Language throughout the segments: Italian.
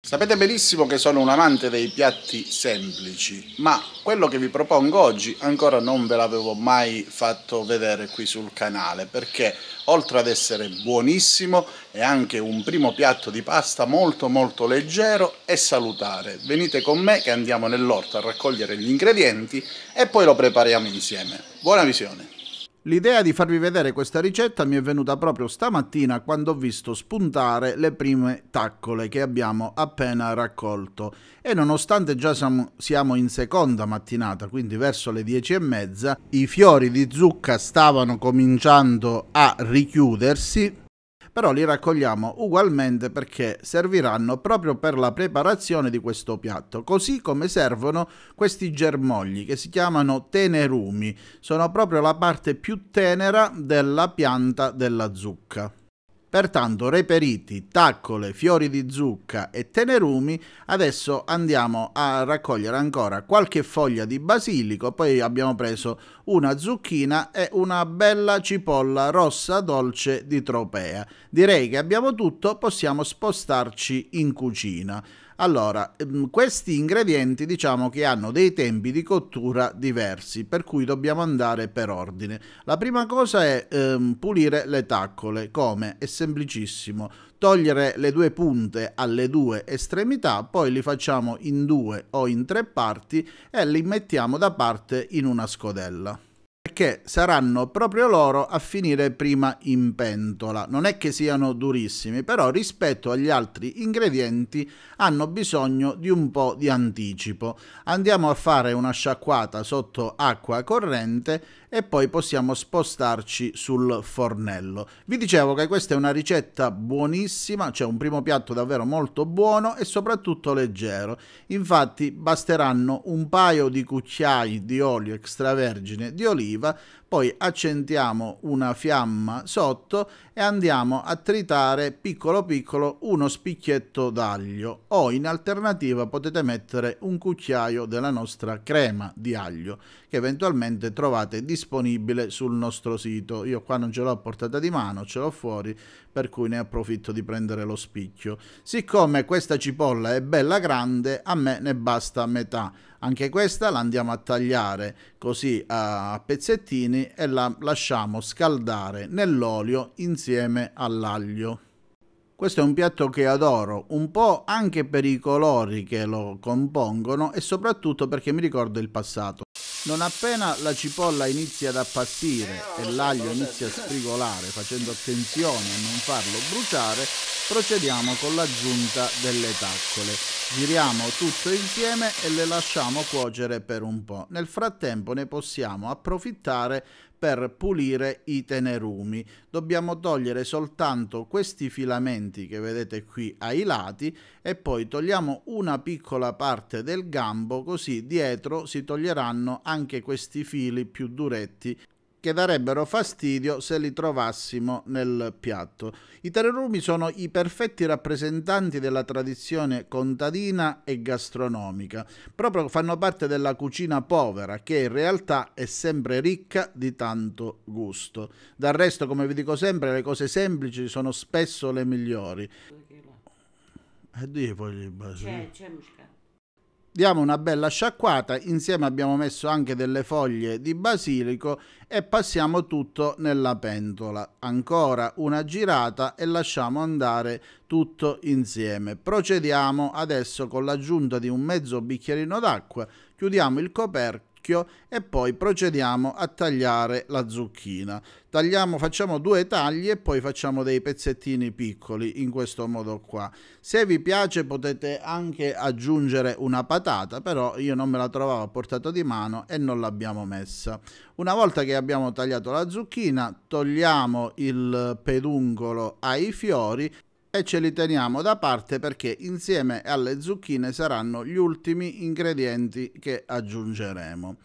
Sapete benissimo che sono un amante dei piatti semplici, ma quello che vi propongo oggi ancora non ve l'avevo mai fatto vedere qui sul canale, perché oltre ad essere buonissimo è anche un primo piatto di pasta molto molto leggero e salutare. Venite con me che andiamo nell'orto a raccogliere gli ingredienti e poi lo prepariamo insieme. Buona visione! L'idea di farvi vedere questa ricetta mi è venuta proprio stamattina quando ho visto spuntare le prime taccole che abbiamo appena raccolto e nonostante già siamo in seconda mattinata, quindi verso le 10 e mezza, i fiori di zucca stavano cominciando a richiudersi però li raccogliamo ugualmente perché serviranno proprio per la preparazione di questo piatto, così come servono questi germogli che si chiamano tenerumi, sono proprio la parte più tenera della pianta della zucca. Pertanto reperiti taccole, fiori di zucca e tenerumi, adesso andiamo a raccogliere ancora qualche foglia di basilico, poi abbiamo preso una zucchina e una bella cipolla rossa dolce di tropea. Direi che abbiamo tutto, possiamo spostarci in cucina. Allora, ehm, questi ingredienti diciamo che hanno dei tempi di cottura diversi, per cui dobbiamo andare per ordine. La prima cosa è ehm, pulire le taccole, come? È semplicissimo. Togliere le due punte alle due estremità, poi li facciamo in due o in tre parti e li mettiamo da parte in una scodella perché saranno proprio loro a finire prima in pentola. Non è che siano durissimi, però rispetto agli altri ingredienti hanno bisogno di un po' di anticipo. Andiamo a fare una sciacquata sotto acqua corrente e poi possiamo spostarci sul fornello. Vi dicevo che questa è una ricetta buonissima, cioè un primo piatto davvero molto buono e soprattutto leggero. Infatti basteranno un paio di cucchiai di olio extravergine di oliva sopra, poi accendiamo una fiamma sotto e andiamo a tritare piccolo piccolo uno spicchietto d'aglio o in alternativa potete mettere un cucchiaio della nostra crema di aglio che eventualmente trovate disponibile sul nostro sito. Io qua non ce l'ho a portata di mano, ce l'ho fuori, per cui ne approfitto di prendere lo spicchio. Siccome questa cipolla è bella grande, a me ne basta metà anche questa la andiamo a tagliare così a pezzettini e la lasciamo scaldare nell'olio insieme all'aglio questo è un piatto che adoro, un po' anche per i colori che lo compongono e soprattutto perché mi ricordo il passato. Non appena la cipolla inizia ad appassire e l'aglio inizia a sprigolare facendo attenzione a non farlo bruciare, procediamo con l'aggiunta delle taccole. Giriamo tutto insieme e le lasciamo cuocere per un po'. Nel frattempo ne possiamo approfittare per pulire i tenerumi. Dobbiamo togliere soltanto questi filamenti che vedete qui ai lati e poi togliamo una piccola parte del gambo così dietro si toglieranno anche questi fili più duretti che darebbero fastidio se li trovassimo nel piatto. I tererumi sono i perfetti rappresentanti della tradizione contadina e gastronomica, proprio fanno parte della cucina povera che in realtà è sempre ricca di tanto gusto. Del resto, come vi dico sempre, le cose semplici sono spesso le migliori. Eh, Due poi il basilico. C'è, c'è Diamo una bella sciacquata, insieme abbiamo messo anche delle foglie di basilico e passiamo tutto nella pentola. Ancora una girata e lasciamo andare tutto insieme. Procediamo adesso con l'aggiunta di un mezzo bicchierino d'acqua, chiudiamo il coperchio e poi procediamo a tagliare la zucchina. Tagliamo, facciamo due tagli e poi facciamo dei pezzettini piccoli in questo modo qua. Se vi piace potete anche aggiungere una patata, però io non me la trovavo a portata di mano e non l'abbiamo messa. Una volta che abbiamo tagliato la zucchina, togliamo il peduncolo ai fiori e ce li teniamo da parte perché insieme alle zucchine saranno gli ultimi ingredienti che aggiungeremo.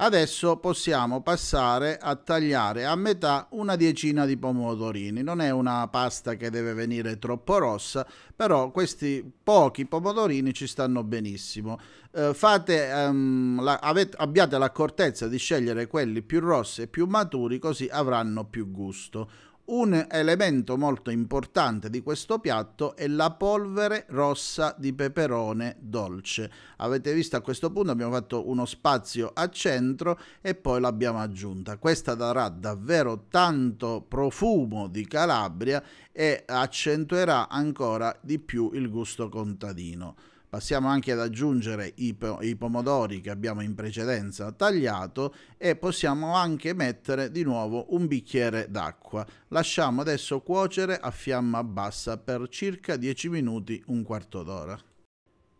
Adesso possiamo passare a tagliare a metà una diecina di pomodorini. Non è una pasta che deve venire troppo rossa, però questi pochi pomodorini ci stanno benissimo. Eh, fate, ehm, la, avete, abbiate l'accortezza di scegliere quelli più rossi e più maturi, così avranno più gusto. Un elemento molto importante di questo piatto è la polvere rossa di peperone dolce. Avete visto a questo punto abbiamo fatto uno spazio a centro e poi l'abbiamo aggiunta. Questa darà davvero tanto profumo di Calabria e accentuerà ancora di più il gusto contadino. Passiamo anche ad aggiungere i, i pomodori che abbiamo in precedenza tagliato e possiamo anche mettere di nuovo un bicchiere d'acqua. Lasciamo adesso cuocere a fiamma bassa per circa 10 minuti, un quarto d'ora.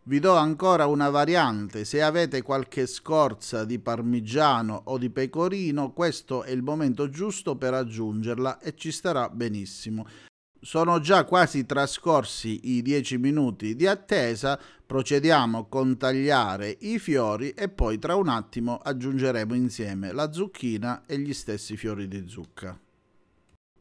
Vi do ancora una variante, se avete qualche scorza di parmigiano o di pecorino, questo è il momento giusto per aggiungerla e ci starà benissimo. Sono già quasi trascorsi i 10 minuti di attesa, procediamo con tagliare i fiori e poi tra un attimo aggiungeremo insieme la zucchina e gli stessi fiori di zucca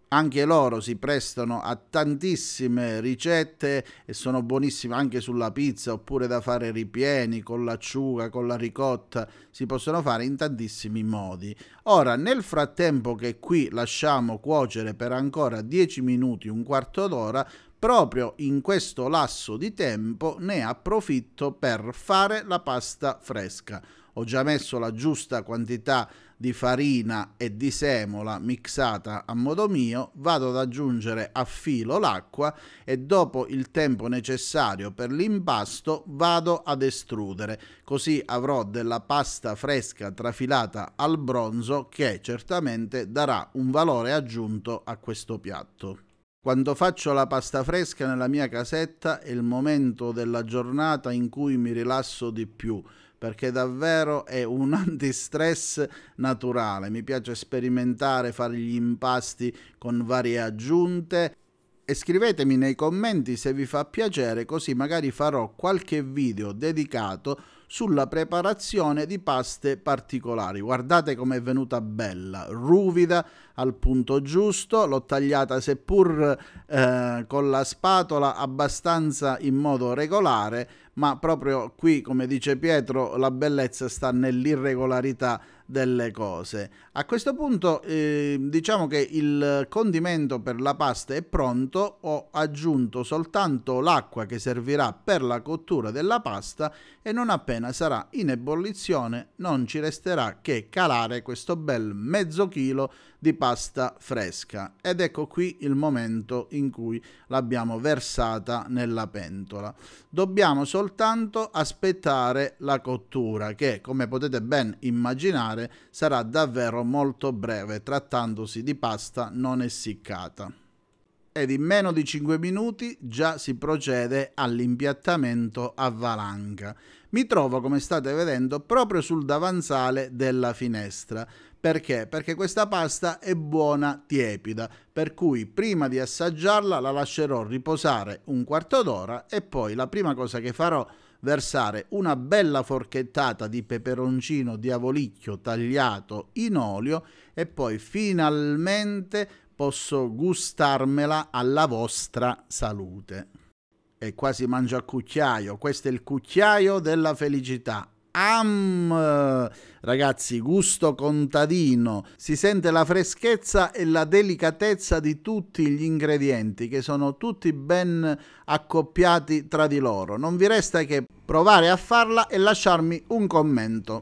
anche loro si prestano a tantissime ricette e sono buonissime anche sulla pizza oppure da fare ripieni con l'acciuga, con la ricotta, si possono fare in tantissimi modi. Ora, nel frattempo che qui lasciamo cuocere per ancora 10 minuti, un quarto d'ora, proprio in questo lasso di tempo ne approfitto per fare la pasta fresca. Ho già messo la giusta quantità di di farina e di semola mixata a modo mio, vado ad aggiungere a filo l'acqua e dopo il tempo necessario per l'impasto vado ad estrudere, così avrò della pasta fresca trafilata al bronzo che certamente darà un valore aggiunto a questo piatto. Quando faccio la pasta fresca nella mia casetta è il momento della giornata in cui mi rilasso di più, perché davvero è un antistress naturale. Mi piace sperimentare, fare gli impasti con varie aggiunte e scrivetemi nei commenti se vi fa piacere, così magari farò qualche video dedicato sulla preparazione di paste particolari. Guardate com'è venuta bella, ruvida al punto giusto, l'ho tagliata seppur eh, con la spatola abbastanza in modo regolare, ma proprio qui, come dice Pietro, la bellezza sta nell'irregolarità delle cose. A questo punto eh, diciamo che il condimento per la pasta è pronto, ho aggiunto soltanto l'acqua che servirà per la cottura della pasta e non appena sarà in ebollizione non ci resterà che calare questo bel mezzo chilo di pasta fresca ed ecco qui il momento in cui l'abbiamo versata nella pentola. Dobbiamo soltanto aspettare la cottura che come potete ben immaginare cucinare sarà davvero molto breve trattandosi di pasta non essiccata. Ed in meno di 5 minuti già si procede all'impiattamento a valanga. Mi trovo, come state vedendo, proprio sul davanzale della finestra. Perché? Perché questa pasta è buona tiepida, per cui prima di assaggiarla la lascerò riposare un quarto d'ora e poi la prima cosa che farò versare una bella forchettata di peperoncino diavolicchio tagliato in olio e poi finalmente posso gustarmela alla vostra salute. E quasi mangio a cucchiaio, questo è il cucchiaio della felicità. Am, ragazzi, gusto contadino. Si sente la freschezza e la delicatezza di tutti gli ingredienti che sono tutti ben accoppiati tra di loro. Non vi resta che provare a farla e lasciarmi un commento.